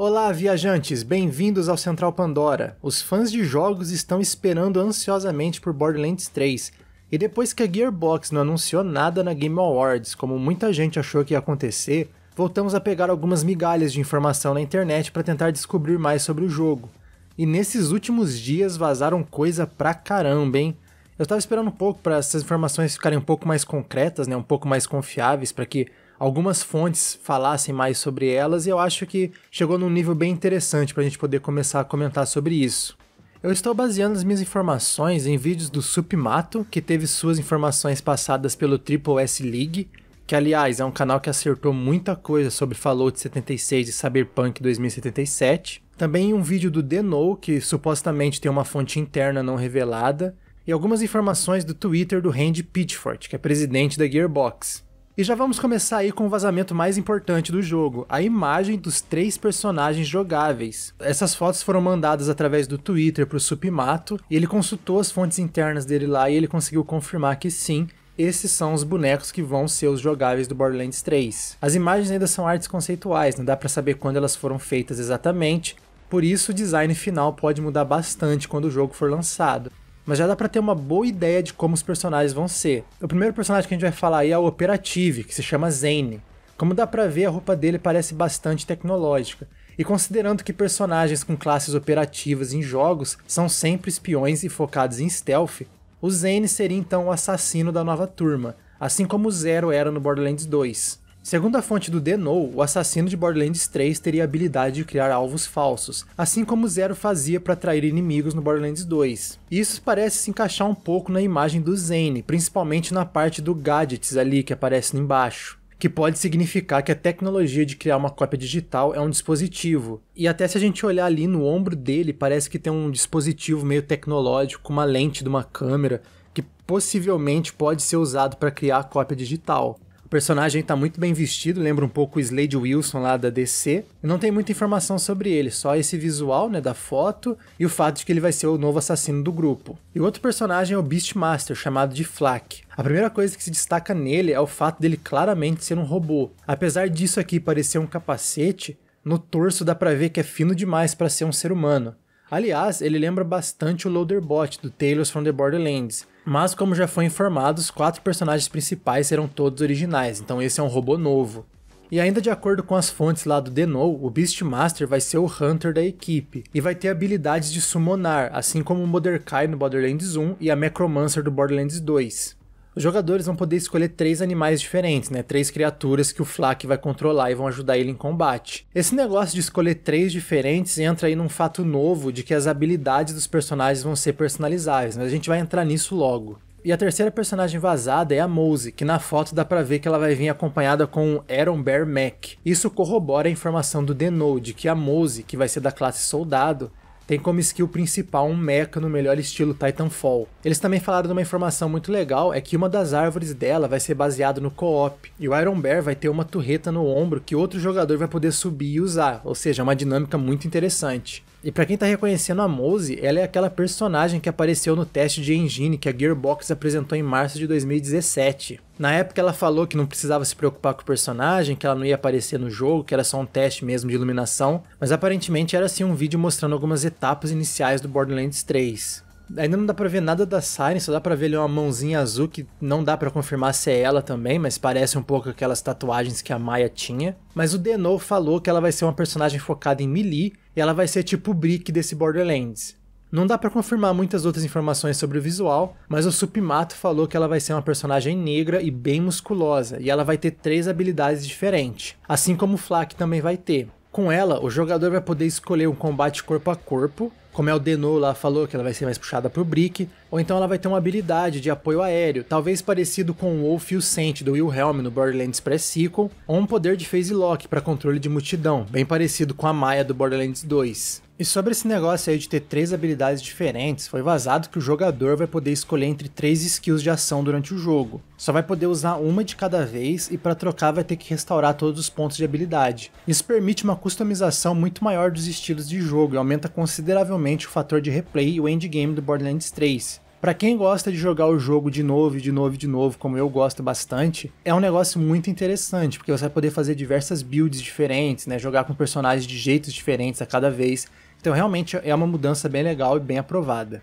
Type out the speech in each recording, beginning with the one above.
Olá, viajantes! Bem-vindos ao Central Pandora. Os fãs de jogos estão esperando ansiosamente por Borderlands 3. E depois que a Gearbox não anunciou nada na Game Awards, como muita gente achou que ia acontecer, voltamos a pegar algumas migalhas de informação na internet para tentar descobrir mais sobre o jogo. E nesses últimos dias vazaram coisa pra caramba, hein? Eu estava esperando um pouco para essas informações ficarem um pouco mais concretas, né, um pouco mais confiáveis, para que algumas fontes falassem mais sobre elas e eu acho que chegou num nível bem interessante para a gente poder começar a comentar sobre isso. Eu estou baseando as minhas informações em vídeos do Supimato, que teve suas informações passadas pelo Triple S League, que aliás é um canal que acertou muita coisa sobre Fallout 76 e Cyberpunk 2077. Também um vídeo do Denou, que supostamente tem uma fonte interna não revelada, e algumas informações do Twitter do Randy Pitchford, que é presidente da Gearbox. E já vamos começar aí com o vazamento mais importante do jogo, a imagem dos três personagens jogáveis. Essas fotos foram mandadas através do Twitter para o Supimato, e ele consultou as fontes internas dele lá e ele conseguiu confirmar que sim, esses são os bonecos que vão ser os jogáveis do Borderlands 3. As imagens ainda são artes conceituais, não dá para saber quando elas foram feitas exatamente, por isso o design final pode mudar bastante quando o jogo for lançado mas já dá para ter uma boa ideia de como os personagens vão ser. O primeiro personagem que a gente vai falar aí é o Operative, que se chama Zane. Como dá para ver, a roupa dele parece bastante tecnológica. E considerando que personagens com classes operativas em jogos são sempre espiões e focados em stealth, o Zane seria então o assassino da nova turma, assim como o Zero era no Borderlands 2. Segundo a fonte do Denou, o assassino de Borderlands 3 teria a habilidade de criar alvos falsos, assim como Zero fazia para atrair inimigos no Borderlands 2. Isso parece se encaixar um pouco na imagem do Zane, principalmente na parte do gadgets ali que aparece embaixo que pode significar que a tecnologia de criar uma cópia digital é um dispositivo. E até se a gente olhar ali no ombro dele, parece que tem um dispositivo meio tecnológico, uma lente de uma câmera, que possivelmente pode ser usado para criar a cópia digital. O personagem está muito bem vestido, lembra um pouco o Slade Wilson lá da DC. Não tem muita informação sobre ele, só esse visual, né, da foto e o fato de que ele vai ser o novo assassino do grupo. E o outro personagem é o Beastmaster, chamado de Flak. A primeira coisa que se destaca nele é o fato dele claramente ser um robô. Apesar disso aqui parecer um capacete, no torso dá para ver que é fino demais para ser um ser humano. Aliás, ele lembra bastante o Loaderbot do Tales from the Borderlands, mas como já foi informado, os quatro personagens principais serão todos originais, então esse é um robô novo. E ainda de acordo com as fontes lá do Denou, o Beastmaster vai ser o Hunter da equipe, e vai ter habilidades de summonar, assim como o Modern Kai no Borderlands 1 e a Necromancer do Borderlands 2 os jogadores vão poder escolher três animais diferentes, né? Três criaturas que o Flak vai controlar e vão ajudar ele em combate. Esse negócio de escolher três diferentes entra aí num fato novo de que as habilidades dos personagens vão ser personalizáveis, mas a gente vai entrar nisso logo. E a terceira personagem vazada é a Mose, que na foto dá pra ver que ela vai vir acompanhada com um Aaron Bear Mac. Isso corrobora a informação do Denode, que é a Mose, que vai ser da classe Soldado, tem como skill principal um mecha no melhor estilo Titanfall. Eles também falaram de uma informação muito legal, é que uma das árvores dela vai ser baseada no co-op, e o Iron Bear vai ter uma torreta no ombro que outro jogador vai poder subir e usar, ou seja, é uma dinâmica muito interessante. E para quem tá reconhecendo a Mose, ela é aquela personagem que apareceu no teste de engine que a Gearbox apresentou em março de 2017. Na época ela falou que não precisava se preocupar com o personagem, que ela não ia aparecer no jogo, que era só um teste mesmo de iluminação, mas aparentemente era sim um vídeo mostrando algumas etapas iniciais do Borderlands 3. Ainda não dá pra ver nada da Siren, só dá pra ver ali uma mãozinha azul que não dá para confirmar se é ela também, mas parece um pouco aquelas tatuagens que a Maya tinha. Mas o Denou falou que ela vai ser uma personagem focada em melee ela vai ser tipo o Brick desse Borderlands. Não dá para confirmar muitas outras informações sobre o visual, mas o Supimato falou que ela vai ser uma personagem negra e bem musculosa, e ela vai ter três habilidades diferentes, assim como o Flak também vai ter. Com ela, o jogador vai poder escolher um combate corpo a corpo, como é o Denou lá falou, que ela vai ser mais puxada pro Brick, ou então ela vai ter uma habilidade de apoio aéreo, talvez parecido com o Wolf e o Sent do Wilhelm no Borderlands Press Sequel, ou um poder de phase lock para controle de multidão, bem parecido com a Maia do Borderlands 2. E sobre esse negócio aí de ter três habilidades diferentes, foi vazado que o jogador vai poder escolher entre três skills de ação durante o jogo. Só vai poder usar uma de cada vez e para trocar vai ter que restaurar todos os pontos de habilidade. Isso permite uma customização muito maior dos estilos de jogo e aumenta consideravelmente o fator de replay e o endgame do Borderlands 3. Para quem gosta de jogar o jogo de novo e de novo e de novo, como eu gosto bastante, é um negócio muito interessante, porque você vai poder fazer diversas builds diferentes, né, jogar com personagens de jeitos diferentes a cada vez. Então realmente é uma mudança bem legal e bem aprovada.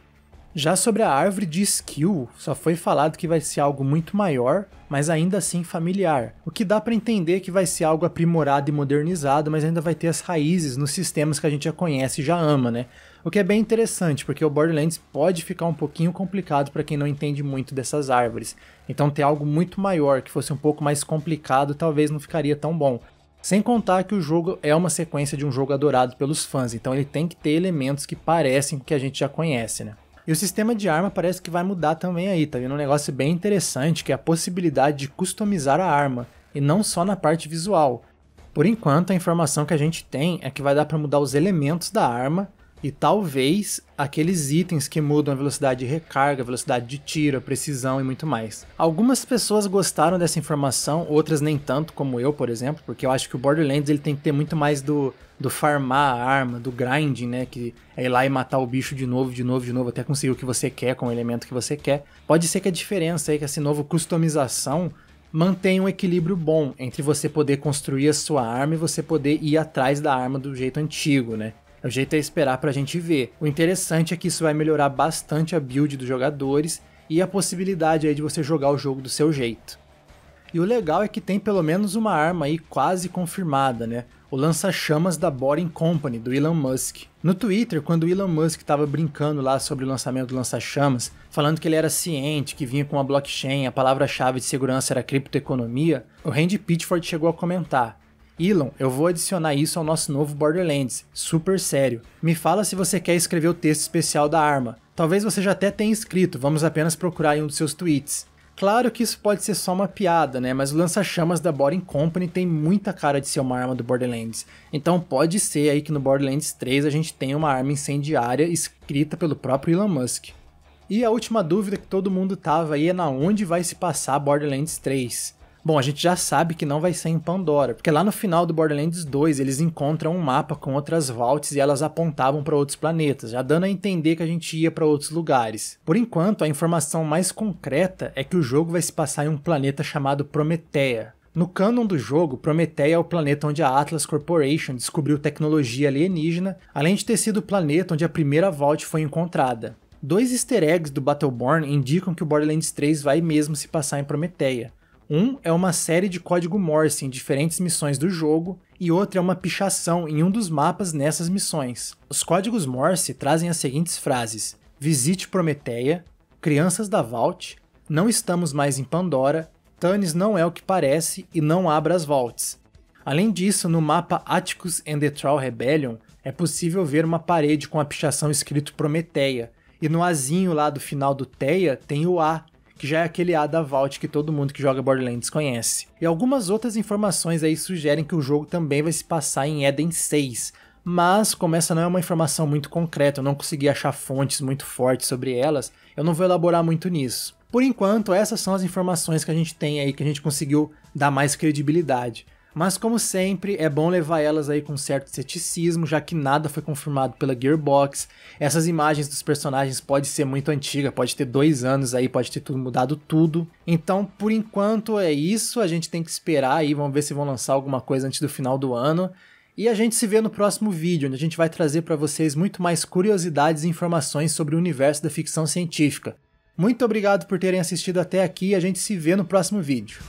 Já sobre a árvore de skill, só foi falado que vai ser algo muito maior, mas ainda assim familiar. O que dá para entender que vai ser algo aprimorado e modernizado, mas ainda vai ter as raízes nos sistemas que a gente já conhece e já ama, né? O que é bem interessante, porque o Borderlands pode ficar um pouquinho complicado para quem não entende muito dessas árvores. Então ter algo muito maior, que fosse um pouco mais complicado, talvez não ficaria tão bom. Sem contar que o jogo é uma sequência de um jogo adorado pelos fãs, então ele tem que ter elementos que parecem que a gente já conhece, né? E o sistema de arma parece que vai mudar também aí, tá vendo um negócio bem interessante que é a possibilidade de customizar a arma, e não só na parte visual. Por enquanto, a informação que a gente tem é que vai dar para mudar os elementos da arma e talvez aqueles itens que mudam a velocidade de recarga, velocidade de tiro, a precisão e muito mais. Algumas pessoas gostaram dessa informação, outras nem tanto, como eu, por exemplo, porque eu acho que o Borderlands ele tem que ter muito mais do, do farmar a arma, do grinding, né? Que é ir lá e matar o bicho de novo, de novo, de novo, até conseguir o que você quer com o elemento que você quer. Pode ser que a diferença aí, é que esse novo customização mantém um equilíbrio bom entre você poder construir a sua arma e você poder ir atrás da arma do jeito antigo, né? É o jeito é esperar pra gente ver. O interessante é que isso vai melhorar bastante a build dos jogadores e a possibilidade aí de você jogar o jogo do seu jeito. E o legal é que tem pelo menos uma arma aí quase confirmada, né? O lança-chamas da Boring Company, do Elon Musk. No Twitter, quando o Elon Musk estava brincando lá sobre o lançamento do lança-chamas, falando que ele era ciente, que vinha com a blockchain, a palavra-chave de segurança era criptoeconomia, o Randy Pitchford chegou a comentar Elon, eu vou adicionar isso ao nosso novo Borderlands, super sério. Me fala se você quer escrever o texto especial da arma. Talvez você já até tenha escrito, vamos apenas procurar em um dos seus tweets. Claro que isso pode ser só uma piada, né? Mas o lança-chamas da Boring Company tem muita cara de ser uma arma do Borderlands. Então pode ser aí que no Borderlands 3 a gente tenha uma arma incendiária escrita pelo próprio Elon Musk. E a última dúvida que todo mundo tava aí é na onde vai se passar Borderlands 3. Bom, a gente já sabe que não vai ser em Pandora, porque lá no final do Borderlands 2 eles encontram um mapa com outras vaults e elas apontavam para outros planetas, já dando a entender que a gente ia para outros lugares. Por enquanto, a informação mais concreta é que o jogo vai se passar em um planeta chamado Prometeia. No canon do jogo, Prometeia é o planeta onde a Atlas Corporation descobriu tecnologia alienígena, além de ter sido o planeta onde a primeira Vault foi encontrada. Dois easter eggs do Battleborn indicam que o Borderlands 3 vai mesmo se passar em Prometeia. Um é uma série de código Morse em diferentes missões do jogo, e outro é uma pichação em um dos mapas nessas missões. Os códigos Morse trazem as seguintes frases: Visite Prometeia, Crianças da Vault, Não estamos mais em Pandora, Tanis não é o que parece e não abra as vaults. Além disso, no mapa Atticus and the Troll Rebellion é possível ver uma parede com a pichação escrito Prometeia, e no Azinho lá do final do Teia tem o A, que já é aquele Ada Vault que todo mundo que joga Borderlands conhece. E algumas outras informações aí sugerem que o jogo também vai se passar em Eden 6, mas como essa não é uma informação muito concreta, eu não consegui achar fontes muito fortes sobre elas, eu não vou elaborar muito nisso. Por enquanto, essas são as informações que a gente tem aí que a gente conseguiu dar mais credibilidade. Mas como sempre, é bom levar elas aí com certo ceticismo, já que nada foi confirmado pela Gearbox. Essas imagens dos personagens pode ser muito antiga, pode ter dois anos aí, pode ter tudo, mudado tudo. Então, por enquanto é isso, a gente tem que esperar aí, vamos ver se vão lançar alguma coisa antes do final do ano. E a gente se vê no próximo vídeo, onde a gente vai trazer para vocês muito mais curiosidades e informações sobre o universo da ficção científica. Muito obrigado por terem assistido até aqui e a gente se vê no próximo vídeo.